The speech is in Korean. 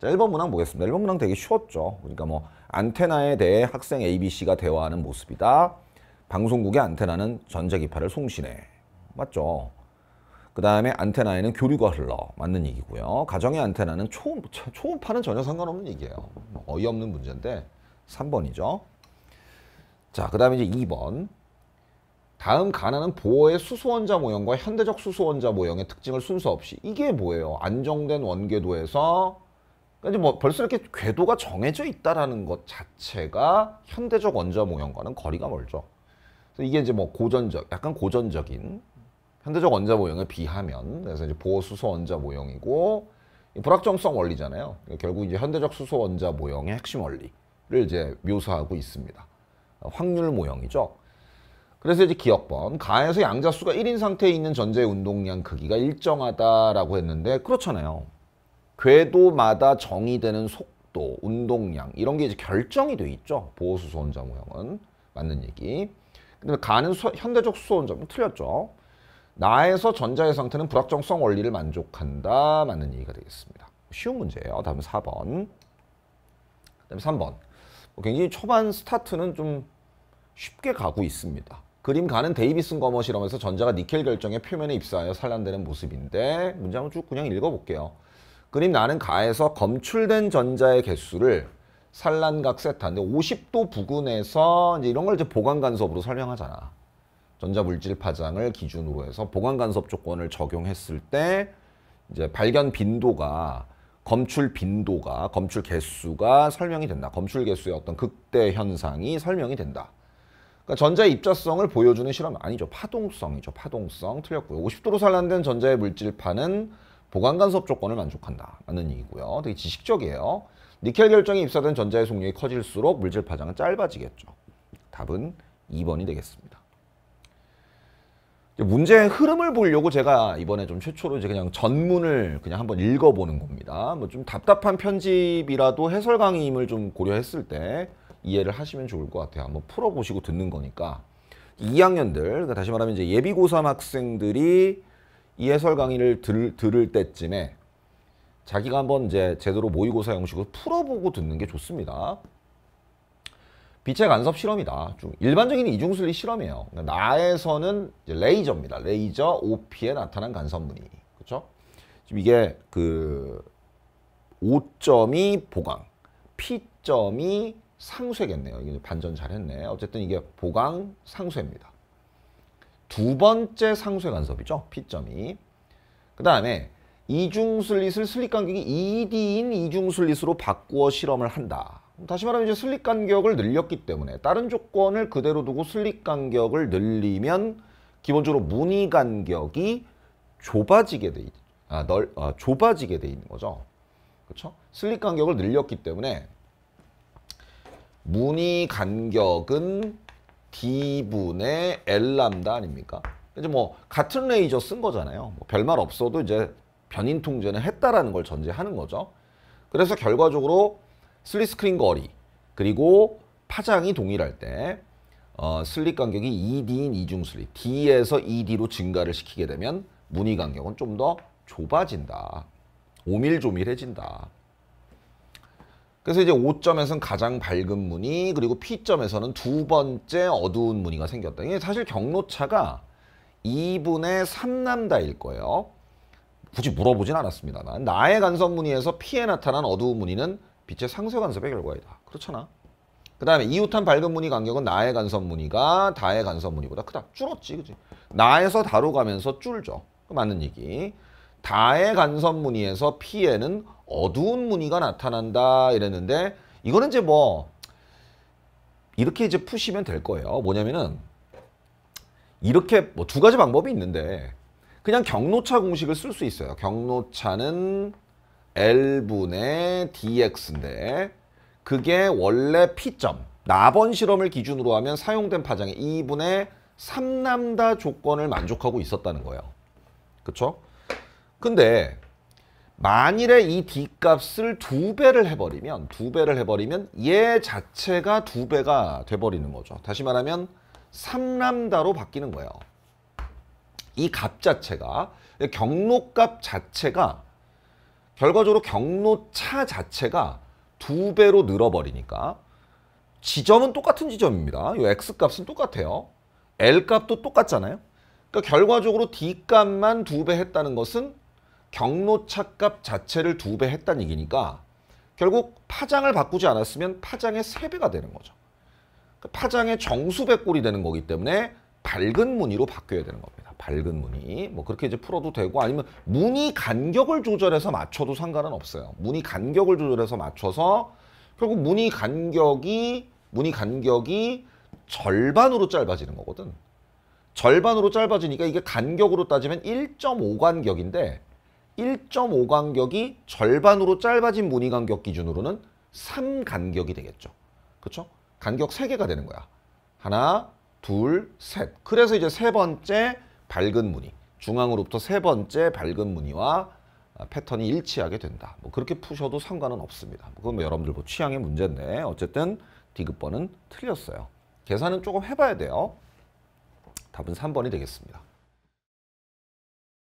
자, 1번 문항 보겠습니다. 1번 문항 되게 쉬웠죠. 그러니까 뭐 안테나에 대해 학생 ABC가 대화하는 모습이다. 방송국의 안테나는 전자기파를 송신해. 맞죠? 그 다음에 안테나에는 교류가 흘러. 맞는 얘기고요. 가정의 안테나는 초음, 초음파는 전혀 상관없는 얘기예요. 뭐 어이없는 문제인데 3번이죠. 자, 그 다음에 이제 2번. 다음 가나는 보어의 수소원자 모형과 현대적 수소원자 모형의 특징을 순서 없이 이게 뭐예요? 안정된 원궤도에서 그러니까 뭐 벌써 이렇게 궤도가 정해져 있다라는 것 자체가 현대적 원자 모형과는 거리가 멀죠. 그래서 이게 이제 뭐 고전적, 약간 고전적인 현대적 원자 모형에 비하면 그래서 이제 보수소 원자 모형이고 불확정성 원리잖아요. 그러니까 결국 이제 현대적 수소 원자 모형의 핵심 원리를 이제 묘사하고 있습니다. 확률 모형이죠. 그래서 이제 기억번 가에서 양자수가 1인 상태에 있는 전자의 운동량 크기가 일정하다라고 했는데 그렇잖아요. 궤도마다 정의되는 속도, 운동량 이런 게 이제 결정이 돼 있죠. 보호수 소원자 모형은 맞는 얘기. 근데 가는 소, 현대적 수소원자는 틀렸죠. 나에서 전자의 상태는 불확정성 원리를 만족한다 맞는 얘기가 되겠습니다. 쉬운 문제예요. 다음 4번. 다음 3번. 뭐 굉장히 초반 스타트는 좀 쉽게 가고 있습니다. 그림 가는 데이비슨 거머 실험에서 전자가 니켈 결정의 표면에 입사하여 산란되는 모습인데 문장을 쭉 그냥 읽어볼게요. 그림 나는 가에서 검출된 전자의 개수를 산란각 세타인데 50도 부근에서 이제 이런 걸 이제 보관 간섭으로 설명하잖아. 전자 물질 파장을 기준으로 해서 보관 간섭 조건을 적용했을 때 이제 발견 빈도가 검출 빈도가 검출 개수가 설명이 된다. 검출 개수의 어떤 극대 현상이 설명이 된다. 그러니까 전자의 입자성을 보여주는 실험 아니죠. 파동성이죠. 파동성 틀렸고요. 50도로 산란된 전자의 물질파는 보관 간섭 조건을 만족한다라는 얘기고요. 되게 지식적이에요. 니켈 결정이 입사된 전자의 속력이 커질수록 물질 파장은 짧아지겠죠. 답은 2번이 되겠습니다. 문제의 흐름을 보려고 제가 이번에 좀 최초로 이제 그냥 전문을 그냥 한번 읽어보는 겁니다. 뭐 좀 답답한 편집이라도 해설 강의임을 좀 고려했을 때 이해를 하시면 좋을 것 같아요. 한번 풀어보시고 듣는 거니까. 2학년들, 다시 말하면 이제 예비고3 학생들이 이 해설 강의를 들, 들을 때쯤에 자기가 한번 이제 제대로 모의고사 형식으로 풀어보고 듣는 게 좋습니다. 빛의 간섭 실험이다. 좀 일반적인 이중순리 실험이에요. 그러니까 나에서는 레이저입니다. 레이저 OP에 나타난 간섭물이. 그렇죠? 지금 이게 그 O점이 보강, P점이 상쇄겠네요. 이게 반전 잘했네. 어쨌든 이게 보강 상쇄입니다. 두 번째 상쇄 간섭이죠. P점이. 그 다음에 이중슬릿을 슬릿 간격이 2D인 e 이중슬릿으로 바꾸어 실험을 한다. 다시 말하면 이제 슬릿 간격을 늘렸기 때문에 다른 조건을 그대로 두고 슬릿 간격을 늘리면 기본적으로 무늬 간격이 좁아지게 돼 있, 아, 넓, 아, 좁아지게 돼 있는 거죠. 그렇죠? 슬릿 간격을 늘렸기 때문에 무늬 간격은 D분의 L람다 아닙니까? 이제 뭐 같은 레이저 쓴 거잖아요. 뭐 별말 없어도 이제 변인 통제는 했다라는 걸 전제하는 거죠. 그래서 결과적으로 슬릿 스크린 거리 그리고 파장이 동일할 때 어, 슬릿 간격이 2D인 이중 슬릿 D에서 2D로 증가를 시키게 되면 무늬 간격은 좀 더 좁아진다. 오밀조밀해진다. 그래서 이제 O점에서는 가장 밝은 무늬 그리고 P점에서는 두 번째 어두운 무늬가 생겼다. 이게 사실 경로차가 2분의 3남다일 거예요. 굳이 물어보진 않았습니다. 난 나의 간섭 무늬에서 P에 나타난 어두운 무늬는 빛의 상쇄 간섭의 결과이다. 그렇잖아. 그 다음에 이웃한 밝은 무늬 간격은 나의 간섭 무늬가 다의 간섭 무늬보다 크다. 줄었지, 그지? 나에서 다로 가면서 줄죠. 그 맞는 얘기. 다의 간섭 무늬에서 P에는 어두운 무늬가 나타난다 이랬는데 이거는 이제 뭐 이렇게 이제 푸시면 될 거예요. 뭐냐면은 이렇게 뭐 두 가지 방법이 있는데 그냥 경로차 공식을 쓸 수 있어요. 경로차는 L분의 DX인데 그게 원래 P점 나번 실험을 기준으로 하면 사용된 파장의 2분의 3남다 조건을 만족하고 있었다는 거예요. 그쵸? 근데 만일에 이 D값을 두 배를 해버리면 두 배를 해버리면 얘 자체가 두 배가 돼버리는 거죠. 다시 말하면 3람다로 바뀌는 거예요. 이 값 자체가 경로값 자체가 결과적으로 경로차 자체가 두 배로 늘어버리니까 지점은 똑같은 지점입니다. 이 x값은 똑같아요. l값도 똑같잖아요. 그러니까 결과적으로 d값만 두 배 했다는 것은 경로차값 자체를 두 배 했다는 얘기니까 결국 파장을 바꾸지 않았으면 파장의 세배가 되는 거죠. 그러니까 파장의 정수배꼴이 되는 거기 때문에 밝은 무늬로 바뀌어야 되는 겁니다. 밝은 무늬. 뭐 그렇게 이제 풀어도 되고 아니면 무늬 간격을 조절해서 맞춰도 상관은 없어요. 무늬 간격을 조절해서 맞춰서 결국 무늬 간격이 무늬 간격이 절반으로 짧아지는 거거든. 절반으로 짧아지니까 이게 간격으로 따지면 1.5 간격인데 1.5 간격이 절반으로 짧아진 무늬 간격 기준으로는 3 간격이 되겠죠. 그렇죠? 간격 3개가 되는 거야. 하나, 둘, 셋. 그래서 이제 세 번째 밝은 무늬, 중앙으로부터 세 번째 밝은 무늬와 아, 패턴이 일치하게 된다. 뭐 그렇게 푸셔도 상관은 없습니다. 뭐 그건 뭐 여러분들 뭐 취향의 문제인데 어쨌든 디귿번은 틀렸어요. 계산은 조금 해봐야 돼요. 답은 3번이 되겠습니다.